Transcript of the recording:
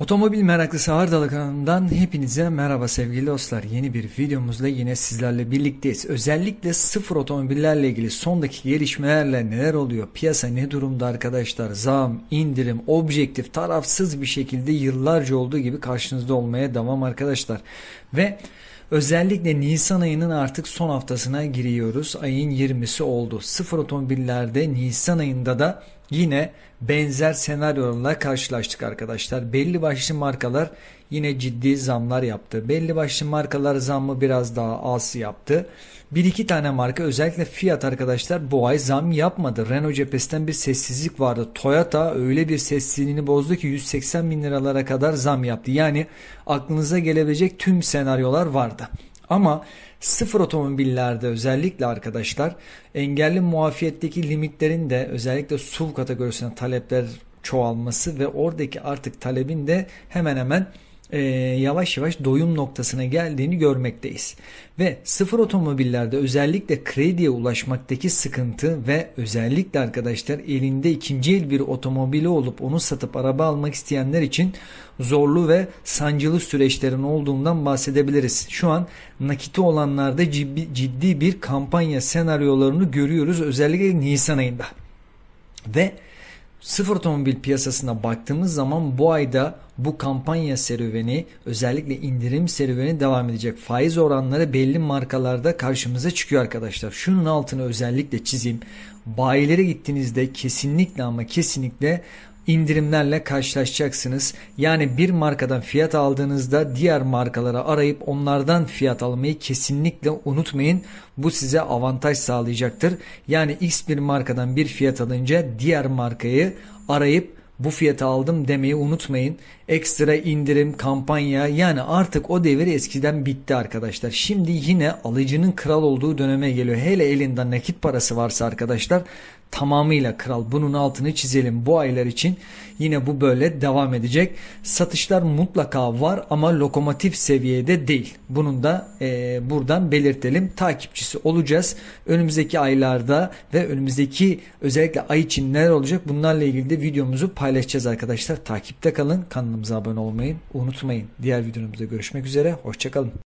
Otomobil meraklısı Ardalı kanalından hepinize merhaba sevgili dostlar. Yeni bir videomuzla yine sizlerle birlikteyiz. Özellikle sıfır otomobillerle ilgili sondaki gelişmelerle neler oluyor? Piyasa ne durumda arkadaşlar? Zam, indirim, objektif, tarafsız bir şekilde yıllarca olduğu gibi karşınızda olmaya devam arkadaşlar. Ve Özellikle Nisan ayının artık son haftasına giriyoruz. Ayın 20'si oldu. Sıfır otomobillerde Nisan ayında da Yine benzer senaryolarla karşılaştık arkadaşlar. Belli başlı markalar yine ciddi zamlar yaptı. Belli başlı markalar zammı biraz daha az yaptı. Bir iki tane marka özellikle Fiat arkadaşlar bu ay zam yapmadı. Renault cephesinden bir sessizlik vardı. Toyota öyle bir sessizliğini bozdu ki 180 bin liralara kadar zam yaptı. Yani aklınıza gelebilecek tüm senaryolar vardı. Ama sıfır otomobillerde özellikle arkadaşlar engelli muafiyetteki limitlerin de özellikle SUV kategorisine talepler çoğalması ve oradaki artık talebin de hemen hemen e, yavaş yavaş doyum noktasına geldiğini görmekteyiz. Ve sıfır otomobillerde özellikle krediye ulaşmaktaki sıkıntı ve özellikle arkadaşlar elinde ikinci el bir otomobili olup onu satıp araba almak isteyenler için zorlu ve sancılı süreçlerin olduğundan bahsedebiliriz. Şu an nakiti olanlarda ciddi, ciddi bir kampanya senaryolarını görüyoruz özellikle Nisan ayında. Ve sıfır otomobil piyasasına baktığımız zaman bu ayda bu kampanya serüveni özellikle indirim serüveni devam edecek. Faiz oranları belli markalarda karşımıza çıkıyor arkadaşlar. Şunun altını özellikle çizeyim. Bayilere gittiğinizde kesinlikle ama kesinlikle indirimlerle karşılaşacaksınız. Yani bir markadan fiyat aldığınızda diğer markalara arayıp onlardan fiyat almayı kesinlikle unutmayın. Bu size avantaj sağlayacaktır. Yani X bir markadan bir fiyat alınca diğer markayı arayıp bu fiyata aldım demeyi unutmayın. Ekstra indirim, kampanya yani artık o devir eskiden bitti arkadaşlar. Şimdi yine alıcının kral olduğu döneme geliyor. Hele elinde nakit parası varsa arkadaşlar tamamıyla kral. Bunun altını çizelim bu aylar için yine bu böyle devam edecek. Satışlar mutlaka var ama lokomotif seviyede değil. Bunun da e, buradan belirtelim. Takipçisi olacağız. Önümüzdeki aylarda ve önümüzdeki özellikle ay için neler olacak bunlarla ilgili de videomuzu paylaşacağız arkadaşlar. Takipte kalın. Kanalımıza abone olmayı unutmayın. Diğer videomuzda görüşmek üzere. Hoşçakalın.